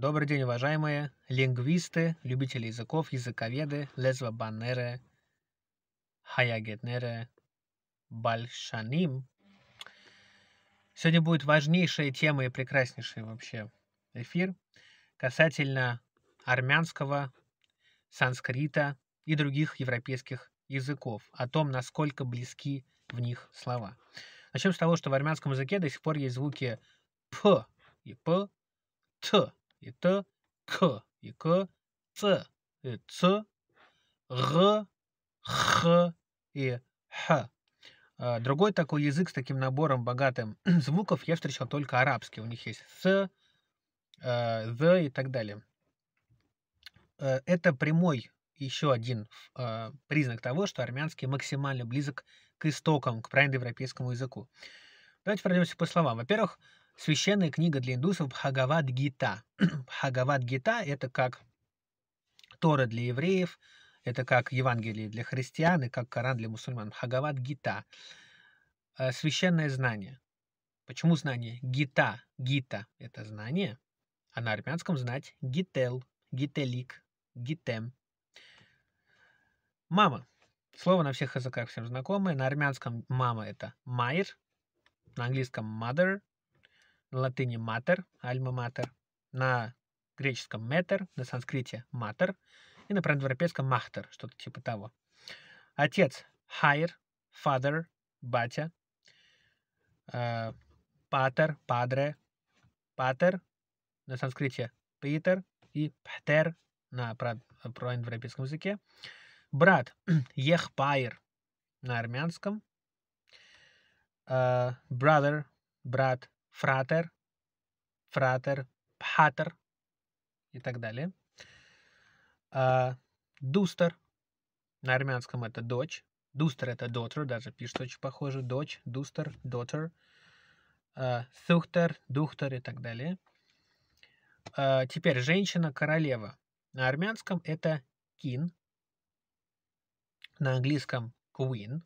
Добрый день, уважаемые лингвисты, любители языков, языковеды, лезла-баннеры, хаягетнеры, большаним. Сегодня будет важнейшая тема и прекраснейший вообще эфир касательно армянского, санскрита и других европейских языков, о том, насколько близки в них слова. Начнем с того, что в армянском языке до сих пор есть звуки «п» и «п», «т», и Т, К и К, Ц и Ц, Г, Х и Х. Другой такой язык с таким набором богатым звуков я встречал только арабский. У них есть С, а, З и так далее. Э, это прямой еще один а, признак того, что армянский максимально близок к истокам, к проиндоевропейскому языку. Давайте пройдемся по словам. Во-первых, священная книга для индусов Бхагавад-гита. Бхагавад-гита – это как Тора для евреев, это как Евангелие для христиан и как Коран для мусульман. Бхагавад-гита э, – священное знание. Почему знание? Гита. Гита – это знание, а на армянском знать гител, гителик, гитем. Мама. Слово на всех языках всем знакомое. На армянском мама это майр, на английском mother, на латыни матер, альма-матер, на греческом метер, на санскрите матер и на прондоевропейском махтер, что-то типа того. Отец хайр, father, батя, э, патер, падре, патер на санскрите питер и патер на проиндоевропейском языке. Брат ехпайр на армянском. Э, brother, брат фратер, фратер, патер и так далее. А, дустер. На армянском это дочь. Дустер это daughter, даже пишет очень похоже. Дочь, дустер, daughter. А, сухтер, духтер и так далее. А, теперь женщина, королева. На армянском это кин. На английском queen.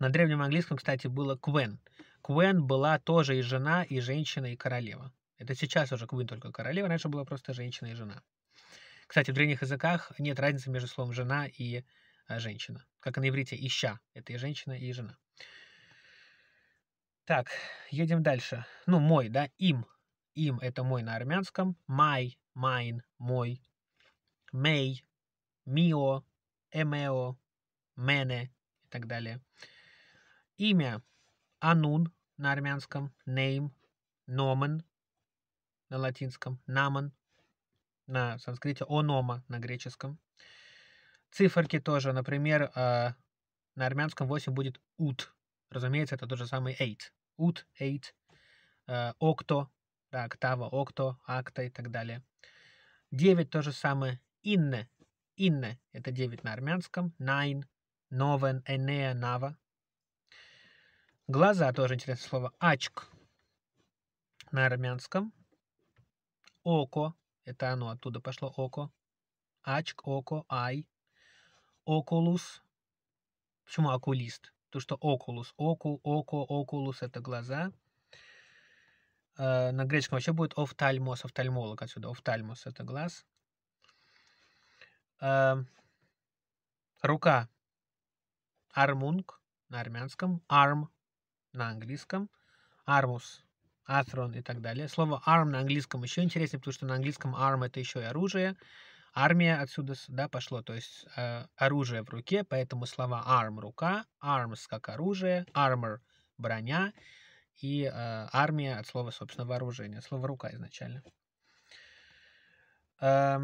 На древнем английском, кстати, было queen – Квен была тоже и жена, и женщина, и королева. Это сейчас уже Квен только королева, раньше была просто женщина и жена. Кстати, в древних языках нет разницы между словом «жена» и э, «женщина». Как и на иврите «ища» — это и женщина, и жена. Так, едем дальше. Ну, мой, да, им. Им — это мой на армянском. Май, майн, мой. Мей, мио, эмео, мене и так далее. Имя Анун на армянском, Нейм, Номен на латинском, Намен на санскрите, Онома на греческом. Циферки тоже, например, э, на армянском 8 будет Ут. Разумеется, это тот же самый Eight, Ут, Eight, э, Окто, да, Октава, Окто, Акта и так далее. 9 то же самое, Инне, Инне, это 9 на армянском, Найн, Новен, Энея, Нава, Глаза тоже интересное слово. Ачк на армянском. Око. Это оно оттуда пошло. Око. Ачк, око, ай. Окулус. Почему окулист? то что окулус. Оку, око, окулус – это глаза. Э, на греческом вообще будет офтальмос, офтальмолог отсюда. Офтальмос – это глаз. Э, рука. Армунг на армянском. Арм на английском, армус, атрон и так далее. Слово arm на английском еще интереснее, потому что на английском arm это еще и оружие. Армия отсюда да, пошло, то есть э, оружие в руке, поэтому слова arm – рука, arms – как оружие, armor – броня, и э, армия от слова, собственно, вооружение. Слово рука изначально. Э,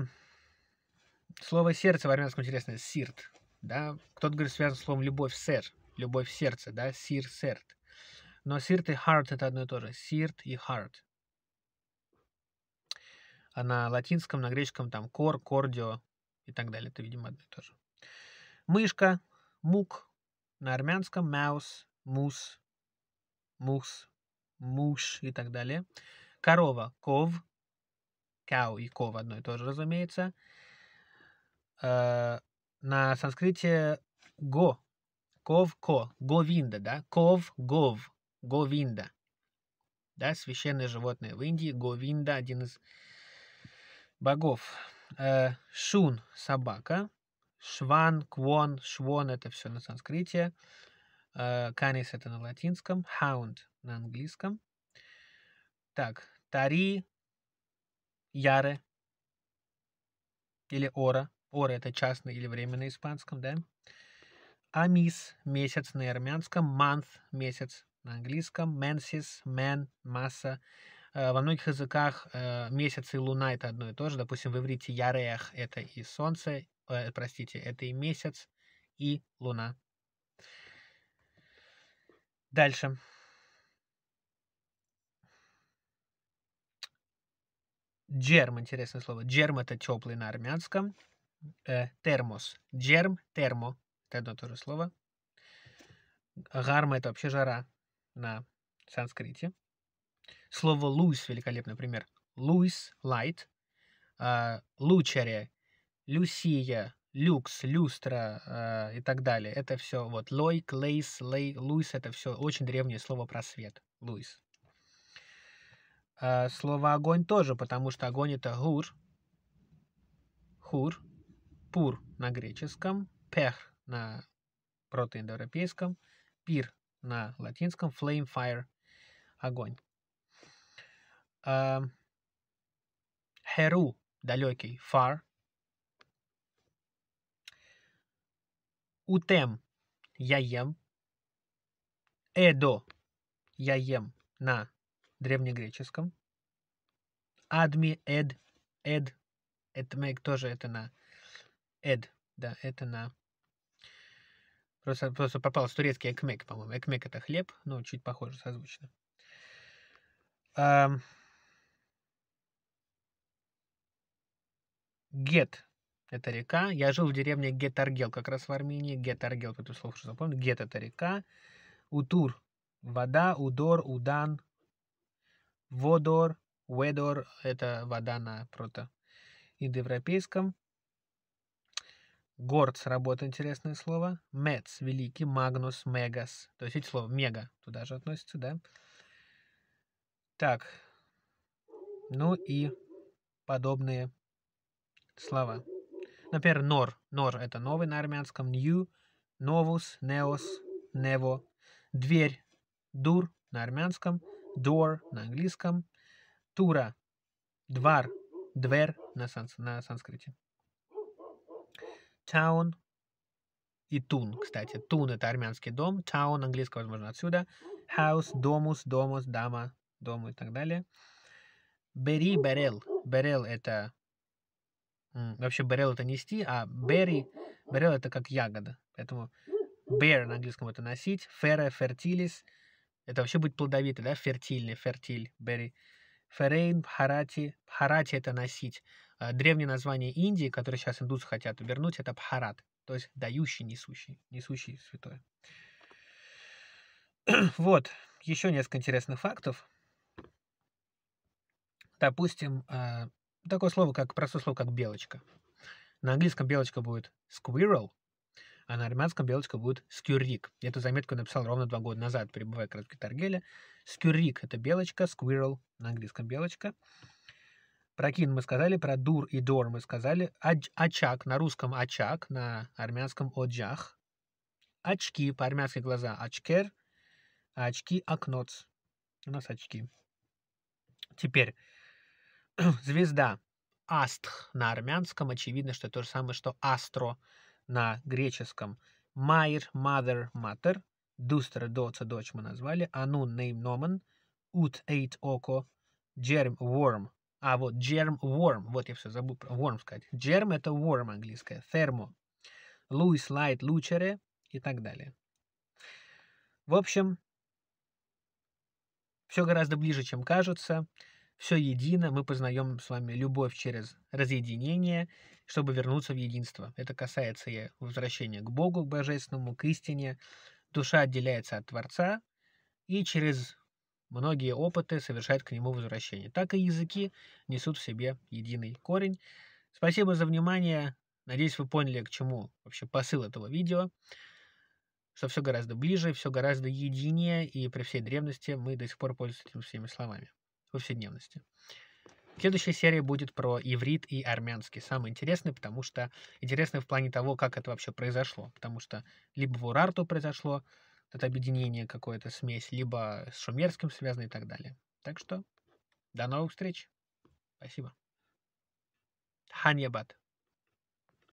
слово сердце в армянском интересное – сирт. Да? Кто-то говорит, связано с словом любовь – сер, любовь – сердце, да, сир – серт. Но сирт и харт это одно и то же. Сирт и харт. А на латинском, на греческом там кор, кордио и так далее. Это, видимо, одно и то же. Мышка, мук. На армянском маус, мус, мус, муш и так далее. Корова, ков. Кау и ков одно и то же, разумеется. Э, на санскрите го. Ков-ко. Говинда, да? Ков-гов. Говинда. Да, священное животное в Индии. Говинда – один из богов. Э, Шун – собака. Шван, Квон, Швон – это все на санскрите. Э, Канис – это на латинском. Хаунд – на английском. Так, Тари, Яре или Ора. Ора – это частный или время испанском, да? Амис – месяц на армянском, мант – месяц на английском, menses, man, масса. Э, во многих языках э, месяц и луна это одно и то же. Допустим, в иврите ярех это и солнце, э, простите, это и месяц, и луна. Дальше. Джерм, интересное слово. Джерм это теплый на армянском. термос. Джерм, термо. Это одно и то же слово. Гарма это вообще жара на санскрите. Слово «луис» — великолепный пример. «Луис», «лайт», а, «лучаре», «люсия», люкс, люстра а, и так далее. Это все вот лой клейс лей, луис, это все очень древнее слово про свет, луис. А, слово огонь тоже, потому что огонь это гур, хур, пур на греческом, пех на протоиндоевропейском, пир на латинском flame fire – огонь. Херу эм, – далекий, far. Утем – я ем. Эдо – я ем на древнегреческом. Адми, эд, эд, это тоже это на эд, да, это на Просто, просто попался турецкий экмек, по-моему. Экмек это хлеб, ну, чуть похоже, созвучно. Гет — это река. Я жил в деревне Гетаргел, как раз в Армении. Гетаргел, это слово, что запомнил. Гет — это река. Утур — вода. Удор, удан. Водор, ведор — это вода на прото-индоевропейском. Горд, работа, интересное слово. Мец, великий, Магнус, Мегас. То есть эти слова мега туда же относятся, да? Так. Ну и подобные слова. Например, нор. Нор – это новый на армянском. Нью, новус, неос, нево. Дверь. Дур на армянском. Door на английском. Тура. Двар. Двер на, санс на санскрите. Town и Тун, кстати. Тун — это армянский дом, Town — английского, возможно, отсюда. House, Domus, domus, Дама, Дому и так далее. Бери, Берел. Берел — это... Вообще, Берел — это нести, а Берри... Берел — это как ягода. Поэтому bear на английском это носить. Ferre, fertilis, это вообще быть плодовитый, да? Фертильный, фертиль, berry. Ферейн, харати. Харати — это носить. А, Древнее название Индии, которое сейчас индусы хотят вернуть, это Бхарат, то есть дающий, несущий, несущий святой. Вот, еще несколько интересных фактов. Допустим, а, такое слово, как простое слово, как белочка. На английском белочка будет squirrel, а на армянском белочка будет скюррик. Эту заметку я написал ровно два года назад, пребывая как раз в Таргеле. Скюррик — это белочка, squirrel на английском белочка. Про кин мы сказали, про дур и дор мы сказали. Ач, очаг на русском очаг, на армянском оджах. Очки по-армянски глаза очкер, а очки окноц. У нас очки. Теперь звезда астх на армянском. Очевидно, что то же самое, что астро на греческом. Майр, mother, матер, Дустер, доца, дочь мы назвали. Анун, name, номен, Ут, эйт, око. Джерм, ворм а, вот, germ warm Вот я все забыл про worm сказать. Germ это warm английское. Thermo. Louis Light Lucere и так далее. В общем, все гораздо ближе, чем кажется. Все едино. Мы познаем с вами любовь через разъединение, чтобы вернуться в единство. Это касается и возвращения к Богу, к Божественному, к истине. Душа отделяется от Творца, и через Многие опыты совершают к нему возвращение. Так и языки несут в себе единый корень. Спасибо за внимание. Надеюсь, вы поняли, к чему вообще посыл этого видео. Что все гораздо ближе, все гораздо единее, и при всей древности мы до сих пор пользуемся всеми словами. В повседневности. Следующая серия будет про иврит и армянский. Самый интересный, потому что интересный в плане того, как это вообще произошло. Потому что либо в Урарту произошло, это объединение какое-то, смесь, либо с шумерским связано и так далее. Так что до новых встреч. Спасибо. Ханьябад.